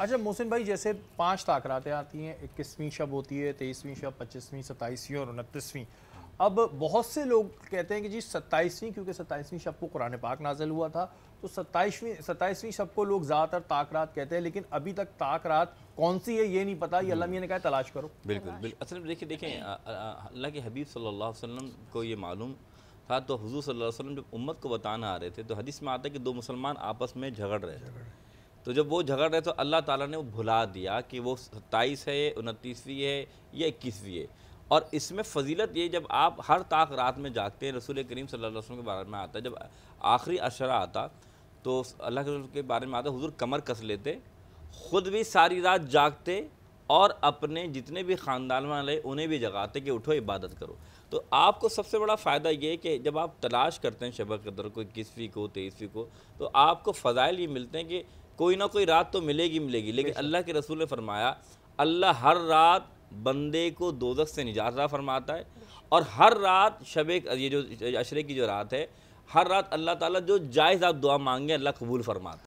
अच्छा मोहसिन भाई जैसे पांच ताकरातें आती हैं इक्कीसवीं शब होती है तेईसवीं शब पच्चीसवीं सत्ताईसवीं और उनतीसवीं अब बहुत से लोग कहते हैं कि जी सत्ताईसवीं क्योंकि सत्ताईसवीं शब को कुरान पाक नाजिल हुआ था तो सत्ताईसवीं सत्ताईसवीं शब को लोग ज़्यादातर ताकरात कहते हैं लेकिन अभी तक ताकरात कौन सी है ये नहीं पता ये अल्लाह ने कहा तलाश करो बिल्कुल बिल्कुल असल अच्छा, में तो देखिए देखें अल्लाह के हबीब सल्ला वसलम को ये मालूम था तो हजू सल्लल्लाहु अलैहि वसल्लम जब उम्मत को बताना आ रहे थे तो हदीस में आता है कि दो मुसलमान आपस में झगड़ रहे थे तो जब वो झगड़ रहे तो अल्लाह ताला ने वो भुला दिया कि वो सत्ताईस है उनतीसवीं है या इक्कीसवीं है और इसमें फजीलत ये जब आप हर ताक रात में जागते हैं रसूल करीम सल्लल्लाहु अलैहि वसल्लम के बारे में आता है जब आखिरी अशरा आता तो अल्लाह के रसूल के बारे में आता हुजूर कमर कस लेते ख़ुद भी सारी रात जागते और अपने जितने भी ख़ानदान वाले उन्हें भी जगाते कि उठो इबादत करो तो आपको सबसे बड़ा फ़ायदा ये कि जब आप तलाश करते हैं शब कदर को इक्कीसवीं को तेईसवीं को तो आपको फ़जाइल ये मिलते हैं कि कोई ना कोई रात तो मिलेगी मिलेगी लेकिन अल्लाह के रसूल ने फरमाया अल्लाह हर रात बंदे को दोजक से निजात फरमाता है और हर रात शब ये जो अशरे की जो रात है हर रात अल्लाह ताला जो जायज़ आप दुआ मांगे अल्लाह कबूल फरमाता